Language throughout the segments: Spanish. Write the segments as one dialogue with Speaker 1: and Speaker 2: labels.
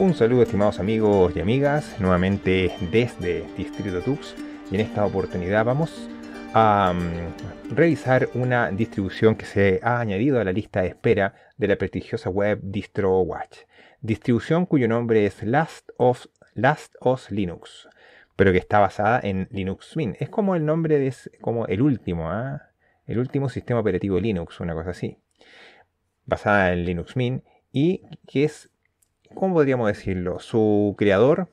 Speaker 1: Un saludo estimados amigos y amigas, nuevamente desde Distrito Tux y en esta oportunidad vamos a mm, revisar una distribución que se ha añadido a la lista de espera de la prestigiosa web DistroWatch. Distribución cuyo nombre es Last of, Last of Linux, pero que está basada en Linux Mint. Es como el nombre de como el último, ¿ah? el último sistema operativo Linux, una cosa así. Basada en Linux Mint y que es ¿cómo podríamos decirlo? Su creador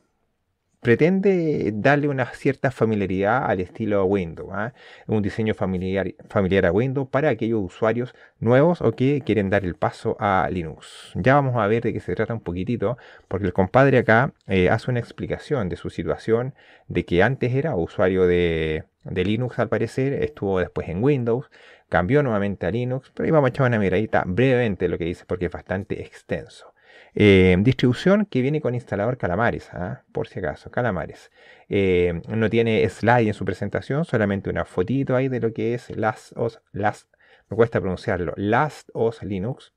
Speaker 1: pretende darle una cierta familiaridad al estilo Windows, ¿ah? un diseño familiar, familiar a Windows para aquellos usuarios nuevos o que quieren dar el paso a Linux. Ya vamos a ver de qué se trata un poquitito, porque el compadre acá eh, hace una explicación de su situación, de que antes era usuario de, Linux al parecer, estuvo después en Windows, cambió nuevamente a Linux, pero ahí vamos a echar una miradita brevemente lo que dice porque es bastante extenso. Eh, distribución que viene con instalador Calamares, ¿ah? por si acaso, Calamares. Eh, no tiene slide en su presentación, solamente una fotito ahí de lo que es Last os, las, me cuesta pronunciarlo, Last os Linux.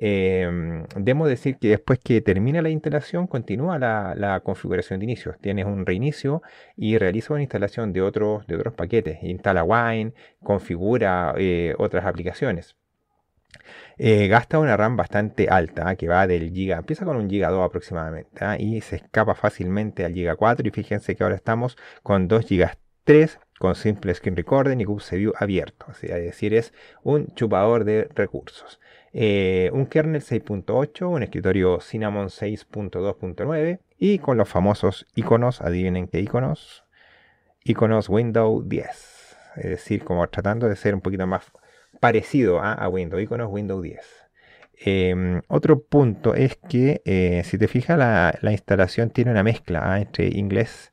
Speaker 1: Eh, decir que después que termina la instalación, continúa la, configuración de inicio. Tienes un reinicio y realiza una instalación de otros, de otros paquetes. Instala Wine, configura eh, otras aplicaciones. Eh, gasta una RAM bastante alta, que va del giga, empieza con un giga 2 aproximadamente, ¿ah? y se escapa fácilmente al giga 4. Y fíjense que ahora estamos con 2 gigas 3 con simple screen recording y se View abierto, es decir, es un chupador de recursos. Eh, un kernel 6.8, un escritorio Cinnamon 6.2.9 y con los famosos iconos, adivinen qué iconos, iconos Windows 10, es decir, como tratando de ser un poquito más parecido a, Windows, iconos Windows 10. Em, otro punto es que, eh, si te fijas, la, instalación tiene una mezcla ¿ah? entre inglés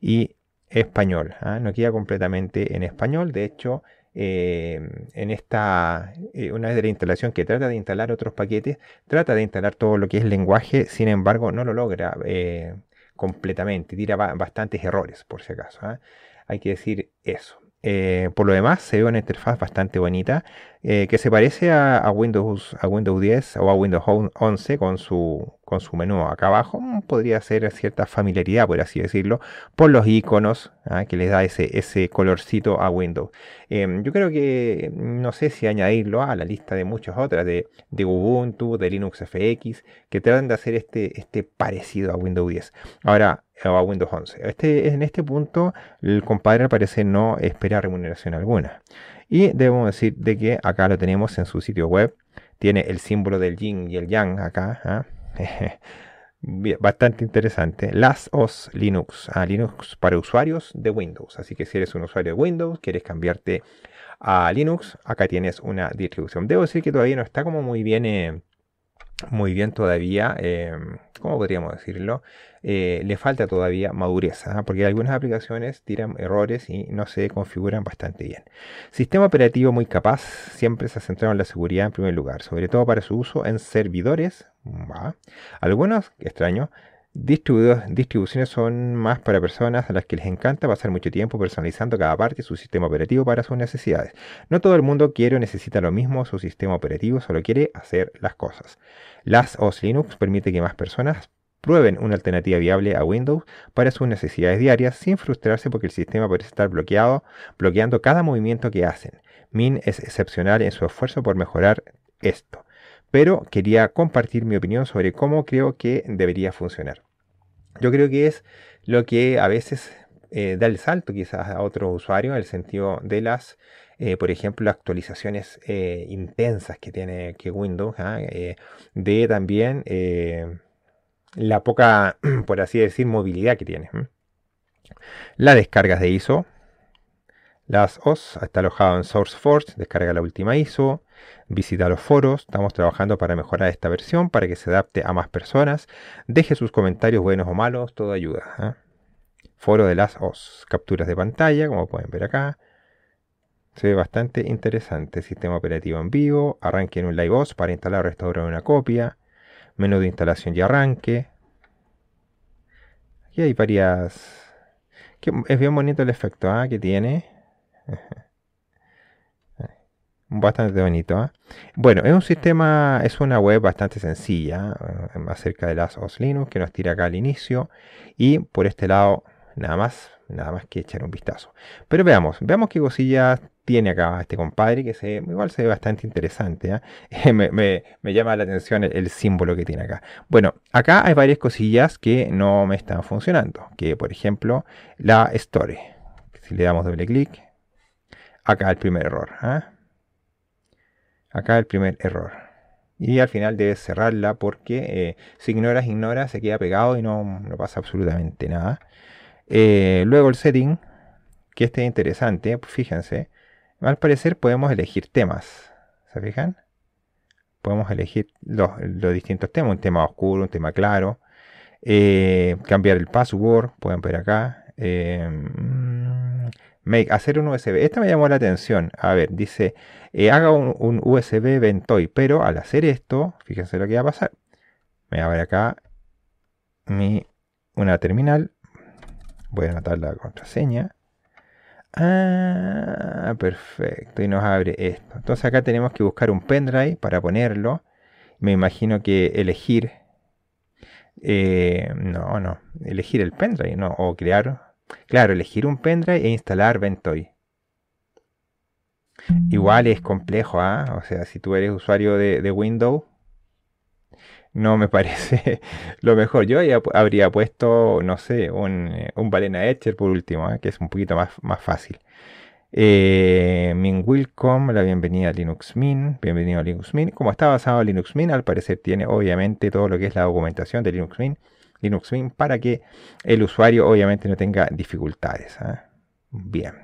Speaker 1: y español. ¿ah? No queda completamente en español. De hecho, em, en esta, eh, una vez de la instalación que trata de instalar otros paquetes, trata de instalar todo lo que es lenguaje, sin embargo, no lo logra eh, completamente. Tira bastantes errores, por si acaso. ¿ah? Hay que decir eso. Eh, por lo demás, se ve una interfaz bastante bonita eh, que se parece a, Windows, a Windows 10 o a Windows 11 con su, con su menú acá abajo. Mm, podría ser cierta familiaridad, por así decirlo, por los iconos ah, que les da ese, ese colorcito a Windows. Em, yo creo que no sé si añadirlo a la lista de muchas otras de, Ubuntu, de Linux FX, que tratan de hacer este, este parecido a Windows 10. Ahora, a Windows 11. Este, en este punto el compadre parece no espera remuneración alguna. Y debemos decir de que acá lo tenemos en su sitio web. Tiene el símbolo del yin y el yang acá. ¿ah? Bastante interesante. Las OS Linux. Ah, Linux para usuarios de Windows. Así que si eres un usuario de Windows, quieres cambiarte a Linux, acá tienes una distribución. Debo decir que todavía no está como muy bien... Eh, muy bien todavía, em, ¿cómo podríamos decirlo? Eh, le falta todavía madurez, ¿ah? porque algunas aplicaciones tiran errores y no se configuran bastante bien. Sistema operativo muy capaz, siempre se ha centrado en la seguridad en primer lugar, sobre todo para su uso en servidores, algunos, extraño, distribuciones son más para personas a las que les encanta pasar mucho tiempo personalizando cada parte de su sistema operativo para sus necesidades. No todo el mundo quiere o necesita lo mismo, su sistema operativo solo quiere hacer las cosas. Las OS Linux permite que más personas prueben una alternativa viable a Windows para sus necesidades diarias sin frustrarse porque el sistema puede estar bloqueado, bloqueando cada movimiento que hacen. Min es excepcional en su esfuerzo por mejorar esto pero quería compartir mi opinión sobre cómo creo que debería funcionar. Yo creo que es lo que a veces eh, da el salto quizás a otro usuario, en el sentido de las, eh, por ejemplo, actualizaciones eh, intensas que tiene que Windows, ¿ah? de también la poca, por así decir, movilidad que tiene. Las descargas de ISO, las OS, está alojado en SourceForge, descarga la última ISO, Visita los foros, estamos trabajando para mejorar esta versión, para que se adapte a más personas. Deje sus comentarios buenos o malos, todo ayuda. ¿eh? Foro de las OS, capturas de pantalla, como pueden ver acá. Se ve bastante interesante. Sistema operativo en vivo, arranque en un live OS para instalar o restaurar una copia. Menú de instalación y arranque. Aquí hay varias... Es bien bonito el efecto ¿ah? que tiene. Bastante bonito. ¿eh? Bueno, es un mm. sistema, es una web bastante sencilla acerca eh, de las OS Linux que nos tira acá al inicio. Y por este lado, nada más, nada más que echar un vistazo. Pero veamos, veamos qué cosillas tiene acá este compadre que se, igual se ve bastante interesante. ¿eh? Me, llama la atención el, símbolo que tiene acá. Bueno, acá hay varias cosillas que no me están funcionando. Que por ejemplo, la Store. Si le damos doble clic, acá el primer error. Acá el primer error. Y al final debes cerrarla porque eh, si ignoras, ignora, se queda pegado y no, no pasa absolutamente nada. Eh, luego el setting, que este interesante, fíjense. Al parecer podemos elegir temas. ¿Se fijan? Podemos elegir los, los distintos temas. Un tema oscuro, un tema claro. Eh, cambiar el password, pueden ver acá. Make, hacer un USB. Esta me llamó la atención. A ver, dice, eh, haga un, USB Ventoy, pero al hacer esto, fíjense lo que va a pasar. Me abre acá mi, una terminal. Voy a anotar la contraseña. Ah, perfecto. Y nos abre esto. Entonces acá tenemos que buscar un pendrive para ponerlo. Me imagino que elegir... Eh, no, no. Elegir el pendrive, no. O crear Claro, elegir un pendrive e instalar Ventoy. Igual es complejo, ¿ah? O sea, si tú eres usuario de, Windows, no me parece lo mejor. Yo habría puesto, no sé, un, Balena eh, Etcher por último, ¿eh? que es un poquito más, más fácil. Eh, Min la bienvenida a Linux Mint, bienvenido a Linux Mint. Como está basado en Linux Mint, al parecer tiene obviamente todo lo que es la documentación de Linux Mint Linux Mint para que el usuario obviamente no tenga dificultades. ¿ah? Bien.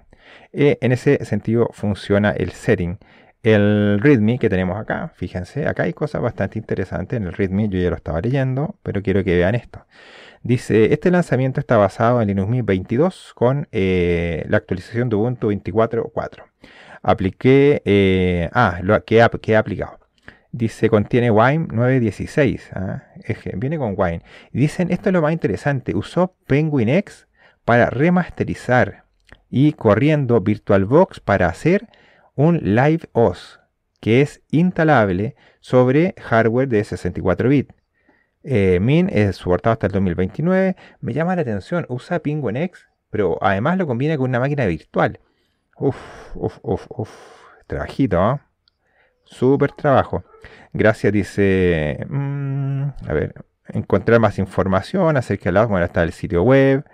Speaker 1: Eh, en ese sentido funciona el setting. El README que tenemos acá, fíjense, acá hay cosas bastante interesantes. En el README yo ya lo estaba leyendo, pero quiero que vean esto. Dice, este lanzamiento está basado en Linux Mint 22 con eh, la actualización de Ubuntu 24.4. Apliqué, eh, ah, lo que, que aplicado. Dice, contiene Wine 916. ¿ah? viene con Wine. Dicen, esto es lo más interesante. Usó Penguin X para remasterizar y corriendo VirtualBox para hacer un Live OS que es instalable sobre hardware de 64 bits. Eh, Min es soportado hasta el 2029. Me llama la atención, usa Penguin X, pero además lo combina con una máquina virtual. Uf, uf, uf, uf. Trabajito, ¿ah? Súper trabajo. Gracias, dice. Mm, a ver, encontrar más información acerca del la está el sitio web.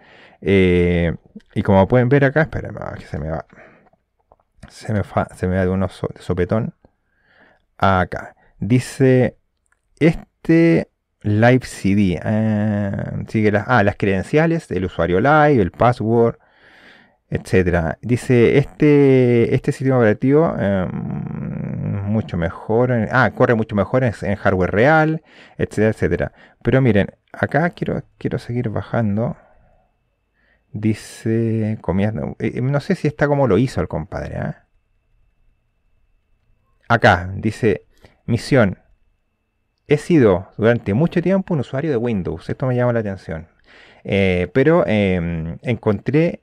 Speaker 1: Eh, y como pueden ver acá, ...espera... que se me va. Se me, fa, se me va de unos sopetón. Acá. Dice. Este live CD. Ah, sigue las, ah, las credenciales del usuario live, el password, etcétera. Dice, este, este sistema operativo. Em, mucho mejor, en, ah, corre mucho mejor en, hardware real, etcétera, etcétera. Pero miren, acá quiero, quiero seguir bajando. Dice, comiendo, eh, eh, no sé si está como lo hizo el compadre. ¿ah? Acá dice, misión. He sido durante mucho tiempo un usuario de Windows. Esto me llama la atención. Eh, pero em, encontré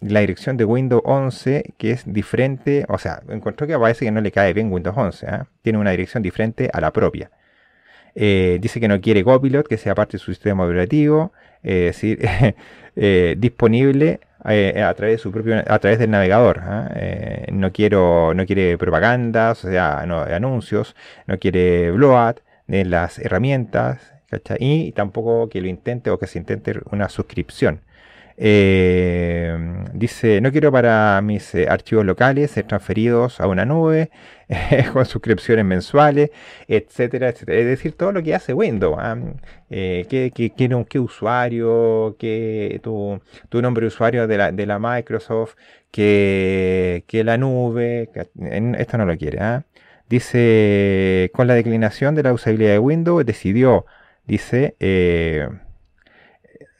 Speaker 1: la dirección de Windows 11 que es diferente, o sea, encontró que parece que no le cae bien Windows 11, ¿ah? tiene una dirección diferente a la propia. Eh, dice que no quiere Copilot, que sea parte de su sistema operativo, es decir, eh, disponible eh, a través de su propio, a través del navegador. ¿ah? no quiero, no quiere propagandas, o sea, no, anuncios, no quiere bloat de las herramientas, Y tampoco que lo intente o que se intente una suscripción eh, dice, no quiero para mis eh, archivos locales ser transferidos a una nube, con suscripciones mensuales, etcétera, etcétera. Es decir, todo lo que hace Windows. Ah, eh, ¿qué, qué, usuario? ¿Qué tu, nombre de usuario de la, Microsoft? que la nube? esto no lo quiere. Ah. Dice, con la declinación de la usabilidad de Windows, decidió, dice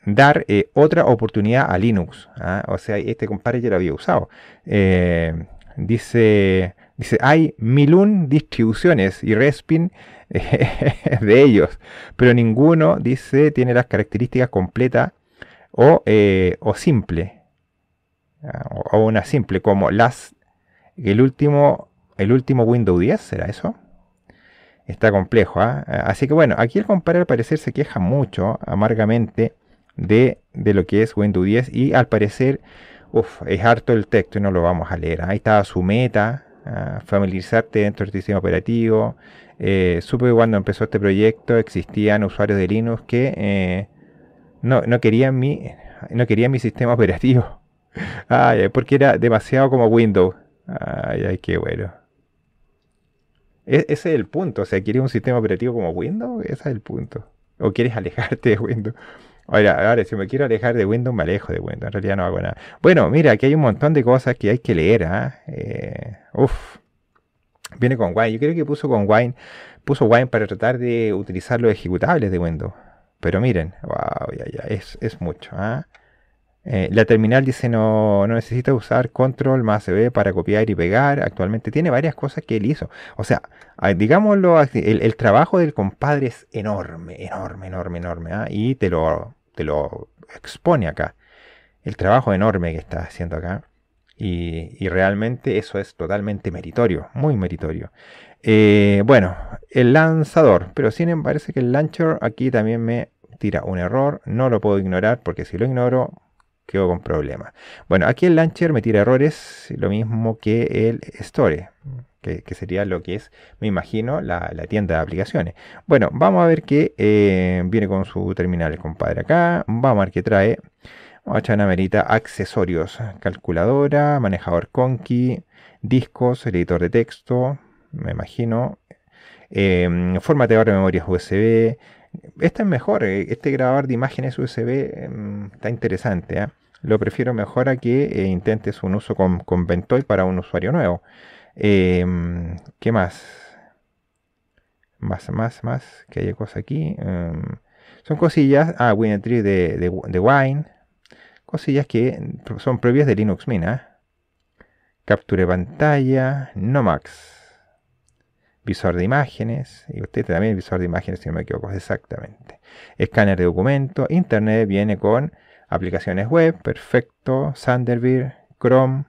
Speaker 1: dar eh, otra oportunidad a Linux. ¿ah? O sea, este compadre ya lo había usado. Eh, dice, dice, hay milun distribuciones y Respin de ellos, pero ninguno, dice, tiene las características completas o, eh, o simple. ¿ah? O, una simple, como las... El último, el último Windows 10, ¿será eso? está complejo. ¿ah? Así que bueno, aquí el compadre al parecer se queja mucho, amargamente, de, lo que es Windows 10 y al parecer uf, es harto el texto y no lo vamos a leer. Ahí estaba su meta, familiarizarte dentro del sistema operativo. Eh, supe que cuando empezó este proyecto existían usuarios de Linux que eh, no, querían mi, no querían mi sistema operativo. Ay, porque era demasiado como Windows. Ay, ay, qué bueno. E, ese es el punto. O sea, ¿quieres un sistema operativo como Windows? Ese es el punto. ¿O quieres alejarte de Windows? Ahora, ahora, si me quiero alejar de Windows, me alejo de Windows. En realidad no hago nada. Bueno, mira, aquí hay un montón de cosas que hay que leer. ¿ah? ¿eh? Viene con Wine. Yo creo que puso con Wine. Puso Wine para tratar de utilizar los ejecutables de Windows. Pero miren, wow, ya, es, mucho. ah eh, la terminal dice no, no necesita usar control más B para copiar y pegar. Actualmente tiene varias cosas que él hizo. O sea, digámoslo, el, el trabajo del compadre es enorme, enorme, enorme, enorme. ¿ah? Y te lo, te lo expone acá. El trabajo enorme que está haciendo acá. Y, realmente eso es totalmente meritorio, muy meritorio. Eh, bueno, el lanzador. Pero sin embargo, parece que el launcher aquí también me tira un error. No lo puedo ignorar porque si lo ignoro quedo con problemas. Bueno, aquí el launcher me tira errores, lo mismo que el store, que, sería lo que es, me imagino, la, tienda de aplicaciones. Bueno, vamos a ver que eh, viene con su terminal compadre acá, vamos a ver qué trae. Vamos a echar una merita, accesorios, calculadora, manejador conky, discos, editor de texto, me imagino, eh, formateador de memorias USB, este es mejor, eh, este grabador de imágenes USB em, está interesante. ¿ah? Lo prefiero mejor a que eh, intentes un uso con, con Ventoy para un usuario nuevo. Em, ¿Qué más? Más, más, más. Que hay cosas aquí. Em, son cosillas. Ah, Winetry de, de, Wine. Cosillas que son previas de Linux Mint. ¿ah? Capture pantalla. No Max visor de imágenes, y usted también visor de imágenes, si no me equivoco, exactamente. Escáner de documentos. Internet viene con aplicaciones web, perfecto, Thunderbird, Chrome,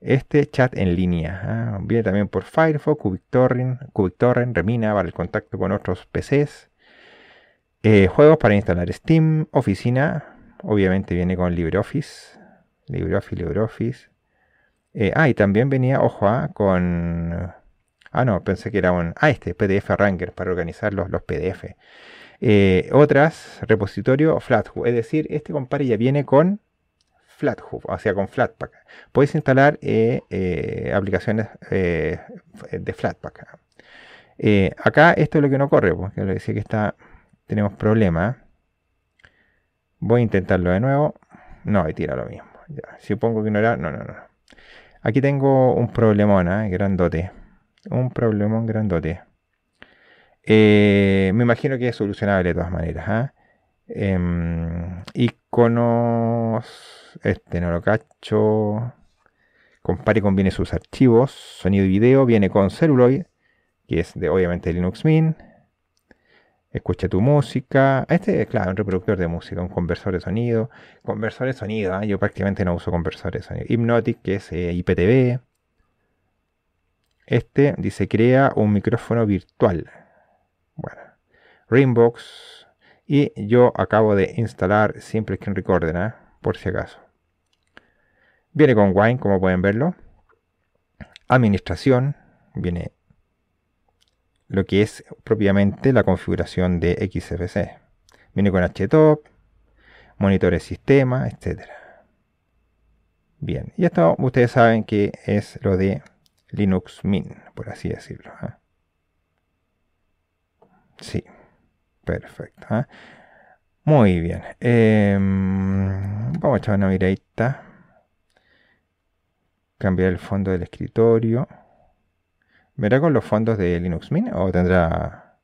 Speaker 1: este chat en línea. Ah, viene también por Firefox, CubicTorrent, Remina para el contacto con otros PCs. Eh, juegos para instalar Steam, Oficina, obviamente viene con LibreOffice, LibreOffice, LibreOffice. Eh, ah, y también venía, ojo, ah, con Ah, no, pensé que era un... Ah, este, PDF Ranger, para organizar los, PDF. Eh, otras, repositorio Flathub. Es decir, este compare ya viene con Flathub, o sea, con Flatpak. Puedes instalar eh, eh, aplicaciones de Flatpak. acá esto es lo que no corre, porque lo decía que está, tenemos problema. Voy a intentarlo de nuevo. No, y tira lo mismo. Ya. Si pongo que no era, no, no, no. Aquí tengo un problemón, grandote un problema grandote. Eh, me imagino que es solucionable de todas maneras. ¿ah? Em, iconos, este no lo cacho. Compare con viene sus archivos, sonido y video. Viene con celuloid. que es de obviamente Linux Mint. Escucha tu música. Este, claro, un reproductor de música, un conversor de sonido. Conversor de sonido, ¿ah? yo prácticamente no uso conversor de sonido. Hypnotic, que es eh, IPTV. Este dice crea un micrófono virtual. Bueno, Ringbox. Y yo acabo de instalar siempre Screen Recorder, ¿eh? por si acaso. Viene con Wine, como pueden verlo. Administración. Viene lo que es propiamente la configuración de XFC. Viene con HTOP, monitores sistema, etc. Bien, y esto ustedes saben que es lo de Linux Mint, por así decirlo. ¿ah? Sí, perfecto. ¿ah? Muy bien. Em, vamos a echar una miradita. Cambiar el fondo del escritorio. ¿Verá con los fondos de Linux Mint o tendrá,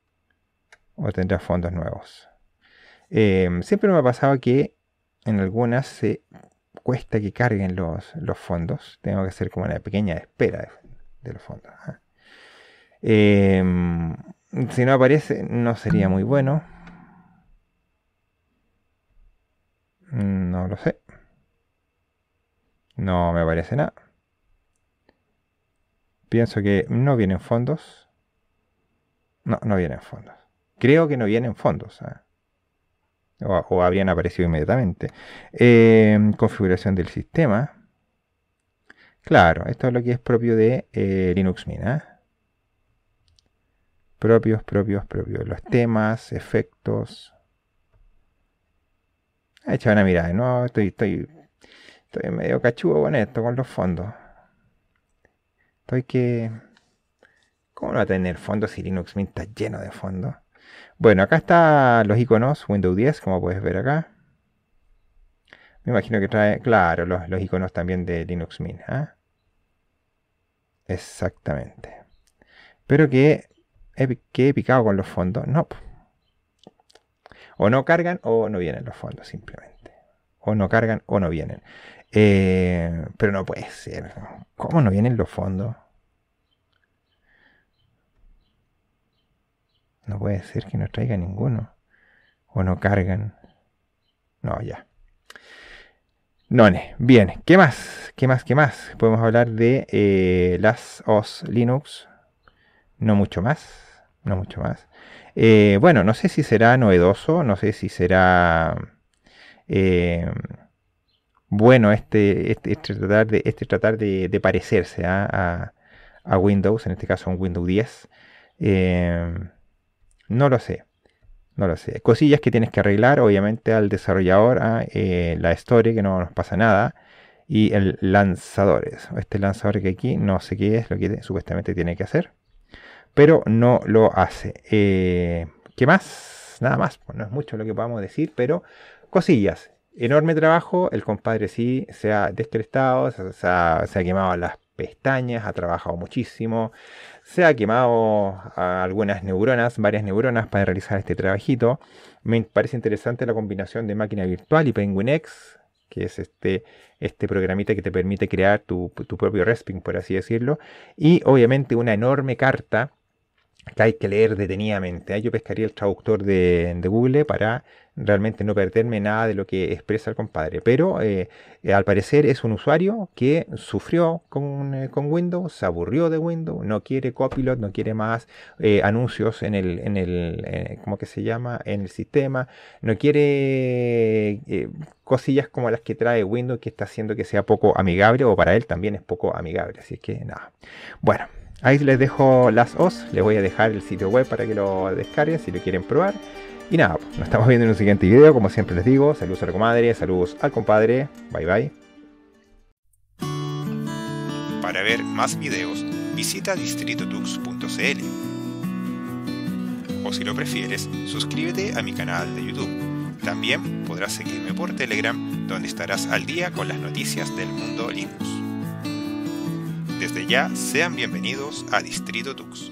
Speaker 1: o tendrá fondos nuevos? Em, siempre me ha pasado que en algunas se cuesta que carguen los, los fondos. Tengo que hacer como una pequeña espera los em, si no aparece, no sería muy bueno. No lo sé. No me aparece nada. Pienso que no vienen fondos. No, no vienen fondos. Creo que no vienen fondos. ¿ah? O, habían habrían aparecido inmediatamente. Em, configuración del sistema. Claro, esto es lo que es propio de eh, Linux Mint. ¿eh? Propios, propios, propios. Los temas, efectos. hecho ah, una mirada, no, estoy, estoy, estoy medio cachudo con esto, con los fondos. Estoy que... ¿Cómo no va a tener fondos si Linux Mint está lleno de fondos? Bueno, acá están los iconos Windows 10, como puedes ver acá. Me imagino que trae, claro, los, iconos también de Linux Mint. ¿eh? Exactamente. Pero que he, picado con los fondos. No. O no cargan o no vienen los fondos simplemente. O no cargan o no vienen. Eh, pero no puede ser. ¿Cómo no vienen los fondos? No puede ser que no traiga ninguno. O no cargan. No, ya. None. Bien, ¿qué más? ¿Qué más? ¿Qué más? Podemos hablar de eh, las OS Linux. No mucho más. No mucho más. Eh, bueno, no sé si será novedoso, no sé si será em, bueno este, este, este, tratar de, este tratar de, parecerse a, a, Windows, en este caso un Windows 10. Em, no lo sé no lo sé. Cosillas que tienes que arreglar, obviamente, al desarrollador, a, ah, eh, la story, que no nos pasa nada, y el lanzadores. Este lanzador que aquí no sé qué es lo que supuestamente tiene que hacer, pero no lo hace. Eh, ¿Qué más? Nada más, pues, no es mucho lo que podamos decir, pero cosillas. Enorme trabajo, el compadre sí se ha destrestado, se ha, se ha quemado las pestañas, ha trabajado muchísimo, se ha quemado algunas neuronas, varias neuronas para realizar este trabajito. Me parece interesante la combinación de máquina virtual y PenguinX, que es este, este programita que te permite crear tu, tu propio Resping, por así decirlo. Y obviamente una enorme carta que hay que leer detenidamente. Ah, yo pescaría el traductor de, Google para realmente no perderme nada de lo que expresa el compadre. Pero eh, al parecer es un usuario que sufrió eh, con, Windows, se aburrió de Windows, no quiere copilot, no quiere más eh, anuncios en el, en el ¿cómo que se llama? En el sistema, no quiere cosillas como las que trae Windows que está haciendo que sea poco amigable o para él también es poco amigable. Así que nada. Bueno. Ahí les dejo las OS, les voy a dejar el sitio web para que lo descarguen si lo quieren probar. Y nada, pues, nos estamos viendo en un siguiente video, como siempre les digo, saludos a la comadre, saludos al compadre, bye bye. Para ver más videos, visita distritotux.cl. O si lo prefieres, suscríbete a mi canal de YouTube. También podrás seguirme por Telegram, donde estarás al día con las noticias del mundo Linux. Desde ya, sean bienvenidos a Distrito Tux.